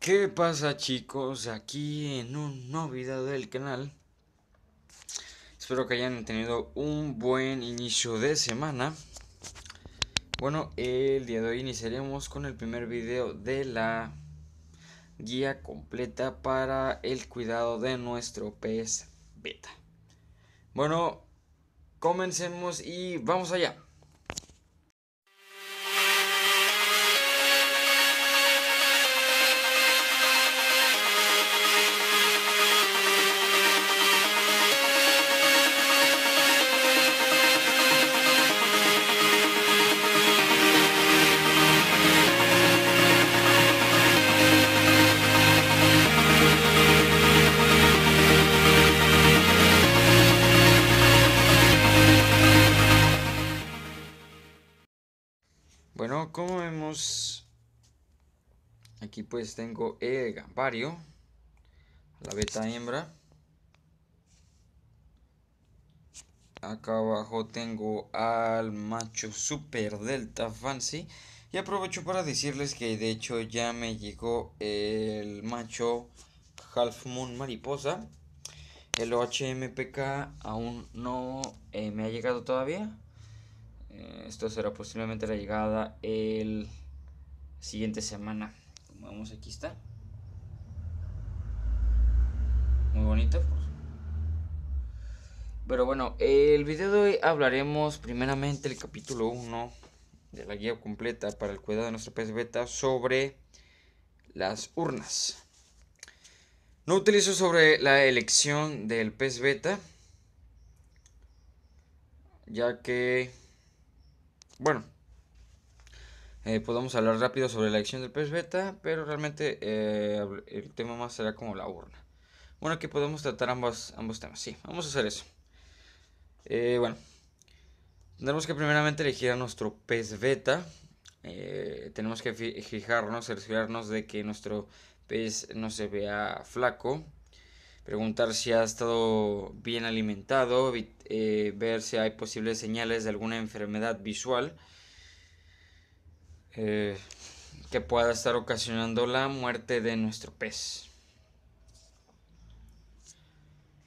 ¿Qué pasa chicos? Aquí en un nuevo video del canal Espero que hayan tenido un buen inicio de semana Bueno, el día de hoy iniciaremos con el primer video de la guía completa para el cuidado de nuestro pez beta Bueno, comencemos y vamos allá Bueno, como vemos, aquí pues tengo el gambario, la beta hembra. Acá abajo tengo al macho super delta fancy. Y aprovecho para decirles que de hecho ya me llegó el macho half moon mariposa. El OHMPK aún no eh, me ha llegado todavía. Eh, esto será posiblemente la llegada el siguiente semana. Como vemos, aquí está. Muy bonito. Pero bueno, el video de hoy hablaremos primeramente el capítulo 1 de la guía completa para el cuidado de nuestro pez beta sobre las urnas. No utilizo sobre la elección del pez beta, ya que bueno, eh, podemos pues hablar rápido sobre la elección del pez beta, pero realmente eh, el tema más será como la urna. Bueno, aquí podemos tratar ambos, ambos temas. Sí, vamos a hacer eso. Eh, bueno, tenemos que primeramente elegir a nuestro pez beta. tenemos que fijarnos, cerciorarnos de que nuestro pez no se vea flaco preguntar si ha estado bien alimentado, eh, ver si hay posibles señales de alguna enfermedad visual eh, que pueda estar ocasionando la muerte de nuestro pez.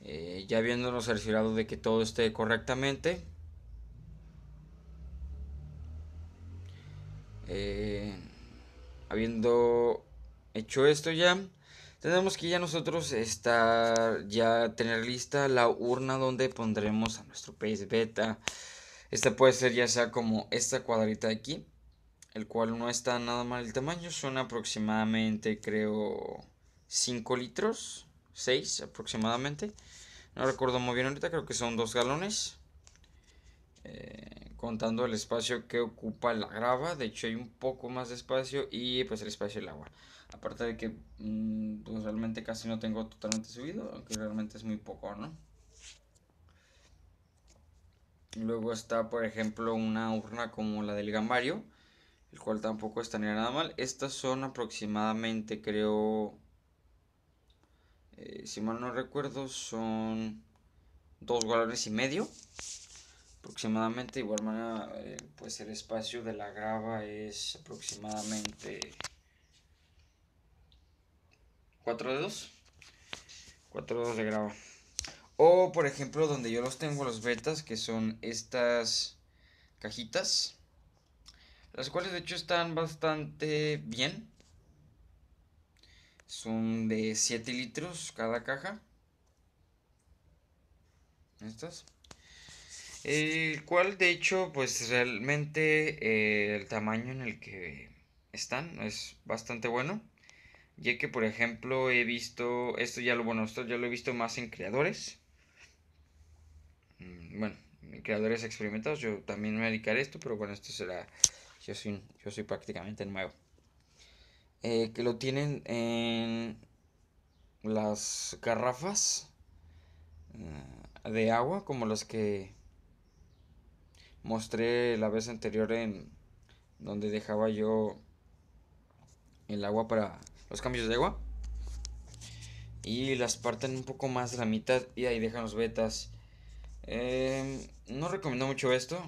Eh, ya habiéndonos cerciorado de que todo esté correctamente. habiendo hecho esto ya, tenemos que ya nosotros estar, ya tener lista la urna donde pondremos a nuestro pez beta. Esta puede ser ya sea como esta cuadrita de aquí, el cual no está nada mal el tamaño, son aproximadamente creo 5 litros, 6 aproximadamente. No recuerdo muy bien ahorita, creo que son 2 galones. Eh, contando el espacio que ocupa la grava, de hecho hay un poco más de espacio y pues el espacio del agua. Aparte de que mm, pues, realmente casi no tengo totalmente subido, aunque realmente es muy poco, ¿no? Luego está, por ejemplo, una urna como la del Gambario, el cual tampoco está estaría nada mal. Estas son aproximadamente, creo, eh, si mal no recuerdo, son dos galones y medio aproximadamente. igual manera, eh, pues el espacio de la grava es aproximadamente 4 dedos. 4 dedos de grava. O por ejemplo, donde yo los tengo los betas, que son estas cajitas. Las cuales de hecho están bastante bien. Son de 7 litros cada caja. Estas. El cual de hecho pues realmente eh, el tamaño en el que están es bastante bueno ya que por ejemplo he visto, esto ya lo, bueno, esto ya lo he visto más en creadores, mm, bueno, en creadores experimentados, yo también me dedicaré a esto, pero bueno, esto será, yo soy, yo soy prácticamente nuevo. Eh, que lo tienen en las garrafas eh, de agua, como las que mostré la vez anterior en donde dejaba yo el agua para los cambios de agua. Y las parten un poco más de la mitad y ahí dejan los vetas. Em, no recomiendo mucho esto,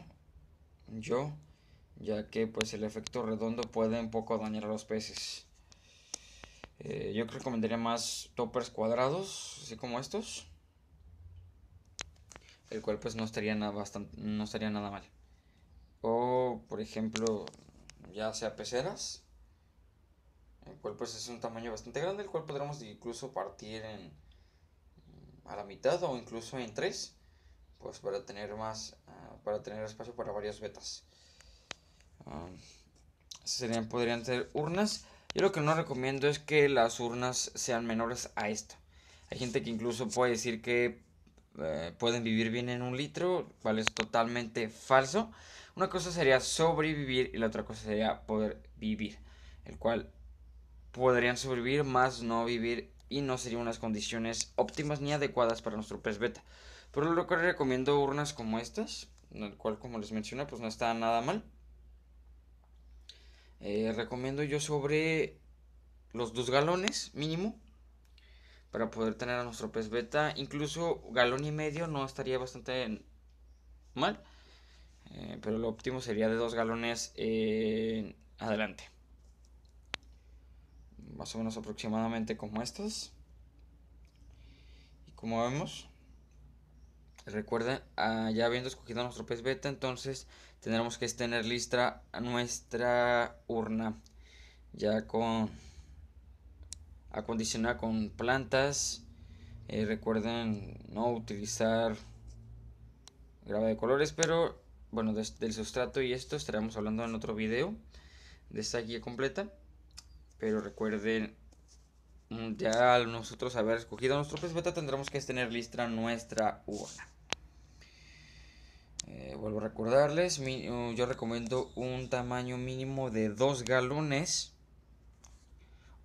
yo, ya que pues el efecto redondo puede un poco dañar a los peces. Eh, yo recomendaría más toppers cuadrados, así como estos. El cual pues no estaría nada, bastante, no estaría nada mal. O por ejemplo, ya sea peceras cual pues es un tamaño bastante grande, el cual podremos incluso partir en, mm, a la mitad o incluso en tres, pues para tener más, ah, para tener espacio para varias vetas. serían, podrían ser urnas. Yo lo que no recomiendo es que las urnas sean menores a esto. Hay gente que incluso puede decir que eh, pueden vivir bien en un litro, cual es totalmente falso. Una cosa sería sobrevivir y la otra cosa sería poder vivir, el cual podrían sobrevivir más no vivir y no serían unas condiciones óptimas ni adecuadas para nuestro pez beta. Por lo que recomiendo urnas como estas, en el cual como les mencioné pues no está nada mal. Eh, recomiendo yo sobre los dos galones mínimo para poder tener a nuestro pez beta. Incluso galón y medio no estaría bastante mal, eh, pero lo óptimo sería de dos galones adelante más o menos aproximadamente como estas. Y como vemos, recuerden, ah, ya habiendo escogido nuestro pez beta, entonces tendremos que tener lista nuestra urna ya con acondicionada con plantas. Eh, recuerden no utilizar grava de colores, pero bueno, del sustrato y esto estaremos hablando en otro video de esta guía completa. Pero recuerden, mm, ya al nosotros haber escogido nuestro pesbeta, tendremos que tener lista nuestra urna. Eh, vuelvo a recordarles, uh, yo recomiendo un tamaño mínimo de dos galones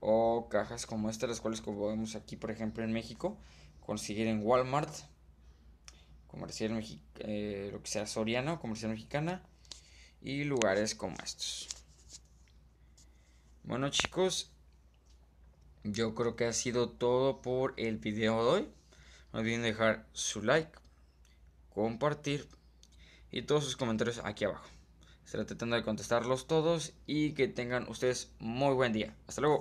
o cajas como estas, las cuales como vemos aquí, por ejemplo, en México, conseguir en Walmart, comercial eh, lo que sea Soriano, comercial mexicana y lugares como estos. Bueno chicos, yo creo que ha sido todo por el video de hoy. No olviden dejar su like, compartir y todos sus comentarios aquí abajo. Estaré tratando de contestarlos todos y que tengan ustedes muy buen día. Hasta luego.